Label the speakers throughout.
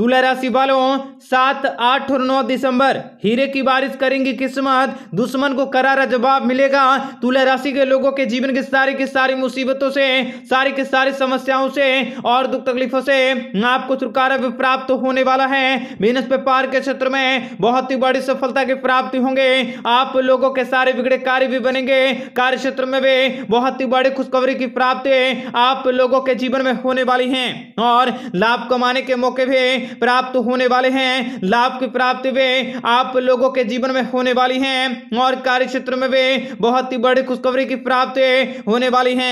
Speaker 1: तुला राशि वालों सात आठ और नौ दिसंबर हीरे की बारिश करेंगी किस्मत दुश्मन को करारा जवाब मिलेगा तुला राशि के लोगों के जीवन की सारी की सारी मुसीबतों से सारी की सारी समस्याओं से और दुख तकलीफों से आपको छुटकारा भी प्राप्त होने वाला है बिजनेस व्यापार के क्षेत्र में बहुत ही बड़ी सफलता की प्राप्ति होंगे आप लोगों के सारे बिगड़े कार्य भी बनेंगे कार्य क्षेत्र में भी बहुत ही बड़ी खुशखबरी की प्राप्ति आप लोगों के जीवन में होने वाली है और लाभ कमाने के मौके भी प्राप्त होने वाले हैं लाभ की प्राप्ति वे आप लोगों के जीवन में होने वाली हैं और कार्य क्षेत्र में वे बहुत ही बड़ी खुशखबरी की प्राप्ति होने वाली है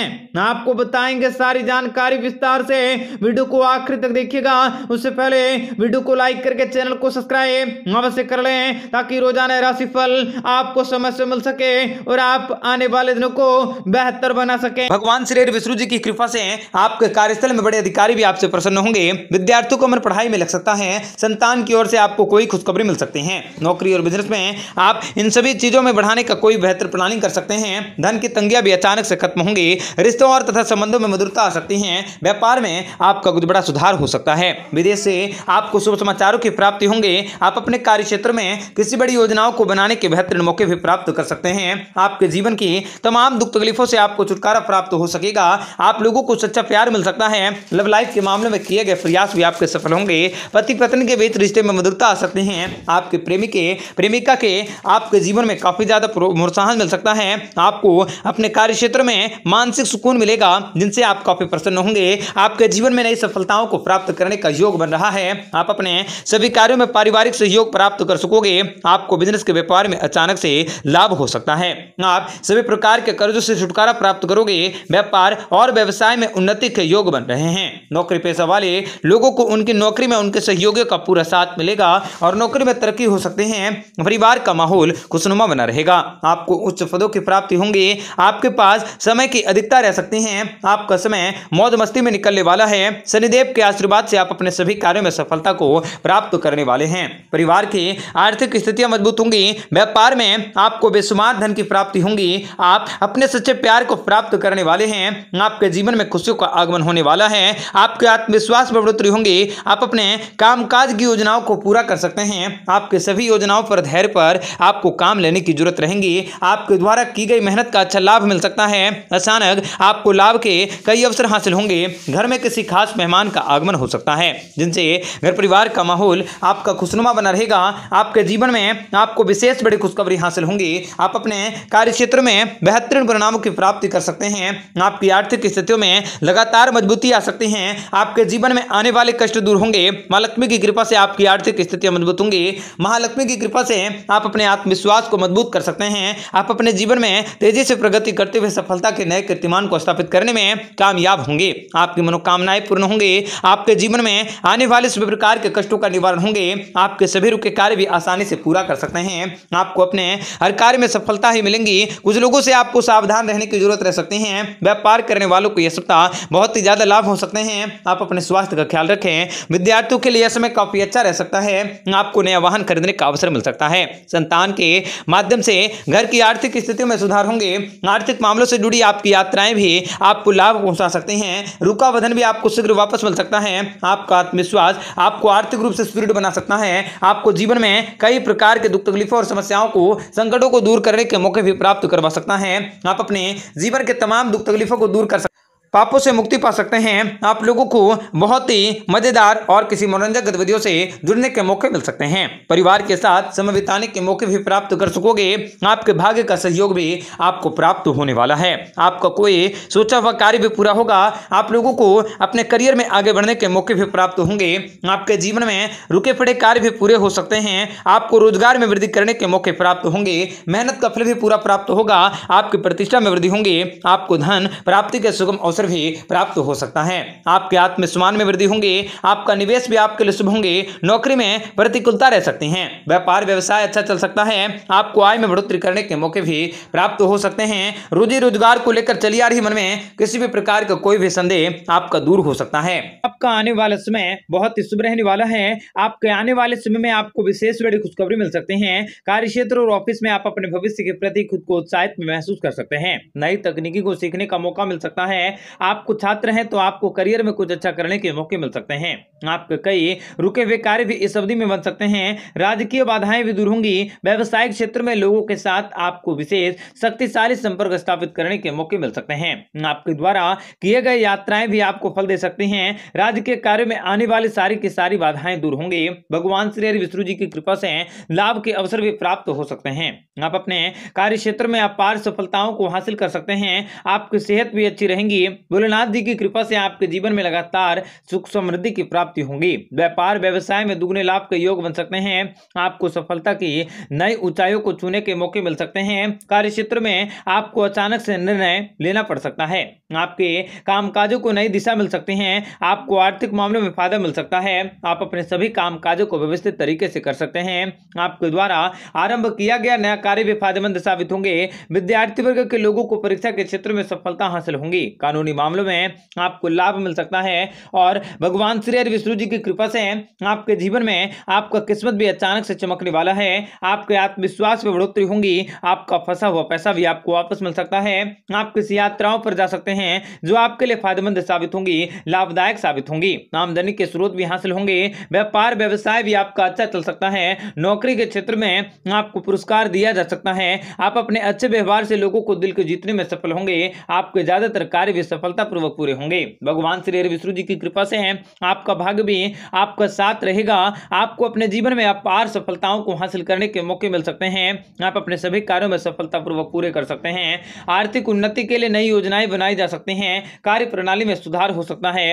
Speaker 1: आपको बताएंगे सारी जानकारी विस्तार से वीडियो को आखिर तक देखिएगा उससे पहले वीडियो को लाइक करके चैनल को सब्सक्राइब अवश्य कर लें ताकि रोजाना राशिफल आपको समय से मिल सके और आप आने वाले दिनों को बेहतर बना सके भगवान श्री विष्णु जी की कृपा से आपके कार्यस्थल में बड़े अधिकारी भी आपसे प्रसन्न होंगे विद्यार्थियों को अमर पढ़ाई में में लग सकता है संतान की ओर से आपको कोई खुशखबरी मिल सकती है नौकरी और बिजनेस में आप इन सभी चीज़ों में बढ़ाने का कोई बेहतर प्लानिंग कर सकते हैं धन की तंगिया भी अचानक से खत्म होंगी रिश्तों और तथा संबंधों में मधुरता आ सकती है व्यापार में आपका कुछ बड़ा सुधार हो सकता है विदेश से आपको शुभ समाचारों की प्राप्ति होंगे आप अपने कार्य क्षेत्र में किसी बड़ी योजनाओं को बनाने के बेहतरीन मौके भी प्राप्त कर सकते हैं आपके जीवन की तमाम दुख तकलीफों से आपको छुटकारा प्राप्त हो सकेगा आप लोगों को सच्चा प्यार मिल सकता है लव लाइफ के मामले में किए गए प्रयास भी आपके सफल होंगे पति पत्नी के बीच रिश्ते में मधुरता आ सकती है आपके प्रेमी के प्रेमिका के आपके जीवन में काफ़ी ज़्यादा प्रोत्साहन मिल सकता है आपको अपने कार्य क्षेत्र में मानसिक सुकून मिलेगा जिनसे आप काफ़ी प्रसन्न होंगे आपके जीवन में नई सफलताओं को प्राप्त करने का योग बन रहा है आप अपने सभी कार्यों में पारिवारिक सहयोग प्राप्त कर सकोगे आपको बिजनेस के व्यापार में अचानक से लाभ हो सकता है आप सभी प्रकार के कर्जों से छुटकारा प्राप्त करोगे व्यापार और व्यवसाय में उन्नति के योग बन रहे हैं नौकरी पेशा वाले लोगों को उनकी नौकरी में में उनके सहयोगियों का पूरा साथ मिलेगा और नौकरी में तरक्की हो सकते हैं परिवार का माहौल खुशनुमा बना रहेगा आपको उच्च पदों की प्राप्ति होंगे आपके पास समय की अधिकता रह सकती है आपका समय मौज मस्ती में निकलने वाला है शनिदेव के आशीर्वाद से आप अपने सभी कार्यों में सफलता को प्राप्त करने वाले हैं परिवार की आर्थिक स्थितियां मजबूत होंगी व्यापार में आपको बेसुमार धन की प्राप्ति होंगी आप अपने सच्चे प्यार को प्राप्त करने वाले हैं आपके जीवन में खुशियों का आगमन होने वाला है आपके आत्मविश्वास में बढ़ोतरी होंगी आप अपने हैं कामकाज की योजनाओं को पूरा कर सकते हैं आपके सभी योजनाओं पर धैर्य पर आपको काम लेने की जरूरत रहेगी आपके द्वारा की गई मेहनत का अच्छा लाभ मिल सकता है अचानक आपको लाभ के कई अवसर हासिल होंगे घर में किसी खास मेहमान का आगमन हो सकता है जिनसे घर परिवार का माहौल आपका खुशनुमा बना रहेगा आपके जीवन में आपको विशेष बड़ी खुशखबरी हासिल होंगी आप अपने कार्य क्षेत्र में बेहतरीन परिणामों की प्राप्ति कर सकते हैं आपकी आर्थिक स्थितियों में लगातार मजबूती आ सकती है आपके जीवन में आने वाले कष्ट दूर होंगे लक्ष्मी की कृपा से आपकी आर्थिक स्थितियाँ मजबूत होंगी महालक्ष्मी की कृपा से आप अपने आत्मविश्वास को मजबूत कर सकते हैं आप अपने जीवन में तेजी से प्रगति करते हुए सफलता के नए कीर्तिमान को स्थापित करने में कामयाब होंगे आपकी मनोकामनाएं पूर्ण होंगी आपके जीवन में आने वाले सभी प्रकार के कष्टों का निवारण होंगे आपके सभी रुके कार्य भी आसानी से पूरा कर सकते हैं आपको अपने हर कार्य में सफलता ही मिलेंगी कुछ लोगों से आपको सावधान रहने की जरूरत रह सकती है व्यापार करने वालों को यह सप्ताह बहुत ही ज्यादा लाभ हो सकते हैं आप अपने स्वास्थ्य का ख्याल रखें विद्यार्थी मृत्यु के लिए समय काफी अच्छा रह सकता है आपको नया वाहन खरीदने का अवसर मिल सकता है संतान के माध्यम से घर की आर्थिक स्थितियों में सुधार होंगे आर्थिक मामलों से जुड़ी आपकी यात्राएं भी आपको लाभ पहुंचा सकते हैं रुका वधन भी आपको शीघ्र वापस मिल सकता है आपका आत्मविश्वास आपको आर्थिक रूप से सुदृढ़ बना सकता है आपको जीवन में कई प्रकार के दुख तकलीफों और समस्याओं को संकटों को दूर करने के मौके भी प्राप्त करवा सकता है आप अपने जीवन के तमाम दुख तकलीफों को दूर कर सकते पापों से मुक्ति पा सकते हैं आप लोगों को बहुत ही मजेदार और किसी मनोरंजक गतिविधियों से जुड़ने के मौके मिल सकते हैं परिवार के साथ समय बिताने के मौके भी प्राप्त कर सकोगे आपके भाग्य का सहयोग भी आपको प्राप्त होने वाला है आपका कोई सोचा हुआ कार्य भी पूरा होगा आप लोगों को अपने करियर में आगे बढ़ने के मौके भी प्राप्त होंगे आपके जीवन में रुके पड़े कार्य भी पूरे हो सकते हैं आपको रोजगार में वृद्धि करने के मौके प्राप्त होंगे मेहनत का फल भी पूरा प्राप्त होगा आपकी प्रतिष्ठा में वृद्धि होंगे आपको धन प्राप्ति के सुगम अवसर अवसर भी प्राप्त हो सकता है आपके आत्मसम्मान में वृद्धि होंगे आपका निवेश भी आपके लिए शुभ होंगे नौकरी में प्रतिकूलता रह सकती है व्यापार व्यवसाय अच्छा चल सकता है आपको आय में बढ़ोतरी करने के मौके भी प्राप्त हो सकते हैं रोजी रोजगार को लेकर चली आ रही मन में किसी भी प्रकार का कोई भी संदेह आपका दूर हो सकता है आपका आने वाला समय बहुत ही शुभ रहने वाला है आपके आने वाले समय में आपको विशेष बड़ी खुशखबरी मिल सकते हैं कार्य क्षेत्र और ऑफिस में आप अपने भविष्य के प्रति खुद को उत्साहित महसूस कर सकते हैं नई तकनीकी को सीखने का मौका मिल सकता है आपको छात्र हैं तो आपको करियर में कुछ अच्छा करने के मौके मिल सकते हैं आपके कई रुके हुए कार्य भी इस अवधि में बन सकते हैं राजकीय बाधाएं भी दूर होंगी व्यवसायिक क्षेत्र में लोगों के साथ आपको विशेष शक्तिशाली संपर्क स्थापित करने के मौके मिल सकते हैं आपके द्वारा किए गए यात्राएं भी आपको फल दे सकती हैं राजकीय कार्य में आने वाली सारी की सारी बाधाएं दूर होंगी भगवान श्री हरि विष्णु जी की कृपा से लाभ के अवसर भी प्राप्त हो सकते हैं आप अपने कार्य क्षेत्र में अपार सफलताओं को हासिल कर सकते हैं आपकी सेहत भी अच्छी रहेंगी भोलेनाथ जी की कृपा से आपके जीवन में लगातार सुख समृद्धि की प्राप्ति प्राप्ति होगी व्यापार व्यवसाय में दुगने लाभ के योग बन सकते हैं आपको सफलता की नई ऊंचाइयों को छूने के मौके मिल सकते हैं कार्य क्षेत्र में आपको अचानक से निर्णय लेना पड़ सकता है आपके काम को नई दिशा मिल सकती है आपको आर्थिक मामलों में फायदा मिल सकता है आप अपने सभी काम को व्यवस्थित तरीके से कर सकते हैं आपके द्वारा आरंभ किया गया नया कार्य भी फायदेमंद साबित होंगे विद्यार्थी वर्ग के लोगों को परीक्षा के क्षेत्र में सफलता हासिल होंगी कानूनी मामलों में आपको लाभ मिल सकता है और भगवान श्री विष्णु जी की कृपा से आपके जीवन में आपका किस्मत भी अचानक से चमकने वाला है आपके आत्मविश्वास में बढ़ोतरी होंगी आपका फंसा हुआ पैसा भी आपको वापस मिल सकता है आप किसी यात्राओं पर जा सकते हैं जो आपके लिए फायदेमंद साबित होंगी लाभदायक साबित होंगी आमदनी के स्रोत भी हासिल होंगे व्यापार व्यवसाय भी आपका अच्छा चल सकता है नौकरी के क्षेत्र में आपको पुरस्कार दिया जा सकता है आप अपने अच्छे व्यवहार से लोगों को दिल को जीतने में सफल होंगे आपके ज्यादातर कार्य भी सफलतापूर्वक पूरे होंगे भगवान श्री हरि विष्णु जी की कृपा से आपका भाग भी आपका साथ रहेगा आपको अपने जीवन में अपार सफलताओं को हासिल करने के मौके मिल सकते हैं आप अपने सभी कार्यों में सफलतापूर्वक पूरे कर सकते हैं आर्थिक उन्नति के लिए नई योजनाएं बनाई जा सकती हैं कार्य प्रणाली में सुधार हो सकता है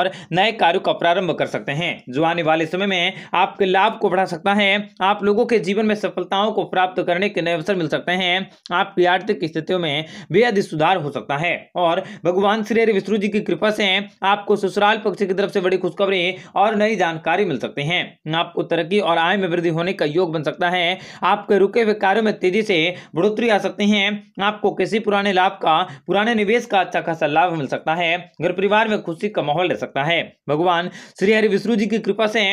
Speaker 1: और नए कार्यों का प्रारंभ कर सकते हैं जो आने वाले समय में आपके लाभ को बढ़ा सकता है आप लोगों के जीवन में सफलताओं को प्राप्त करने के नए अवसर मिल सकते हैं आपकी आर्थिक स्थितियों में बेहद सुधार हो सकता है और भगवान श्री हरि विष्णु जी की कृपा से आपको ससुराल पक्ष की तरफ से बड़ी खुशखबरी बारे और नई जानकारी मिल सकती है आपको तरक्की और आय में वृद्धि होने का योग बन सकता है आपके रुके हुए कार्यों में तेजी से बढ़ोतरी आ सकती है आपको किसी पुराने लाभ का पुराने निवेश का अच्छा खासा लाभ मिल सकता है घर परिवार में खुशी का माहौल रह सकता है भगवान श्री हरि विष्णु जी की कृपा से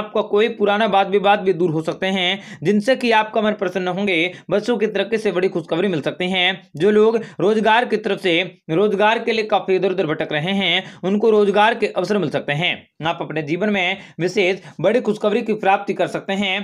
Speaker 1: आपका कोई पुराना वाद विवाद भी, भी दूर हो सकते हैं जिनसे कि आपका मन प्रसन्न होंगे बच्चों की तरक्की से बड़ी खुशखबरी मिल सकती है जो लोग रोजगार की तरफ से रोजगार के लिए काफी इधर उधर भटक रहे हैं उनको रोजगार के अवसर मिल सकते हैं आप आप अपने जीवन में विशेष बड़ी खुशखबरी की प्राप्ति कर सकते हैं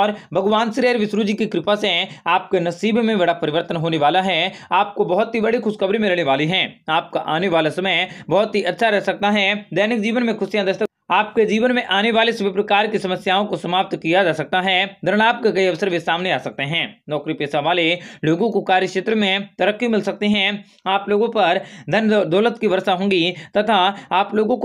Speaker 1: और भगवान श्री विष्णु जी की कृपा से आपके नसीब में बड़ा परिवर्तन होने वाला है आपको बहुत ही बड़ी खुशखबरी मिलने वाली है आपका आने वाला समय बहुत ही अच्छा रह सकता है दैनिक जीवन में खुशियां दस्तक आपके जीवन में आने वाले सभी प्रकार की समस्याओं को समाप्त किया जा सकता है धरण आपके कई अवसर भी सामने आ सकते हैं नौकरी पेशा वाले लोगों को कार्य क्षेत्र में तरक्की मिल सकती है आप लोगों पर धन दौलत की वर्षा होंगी तथा आप लोगों को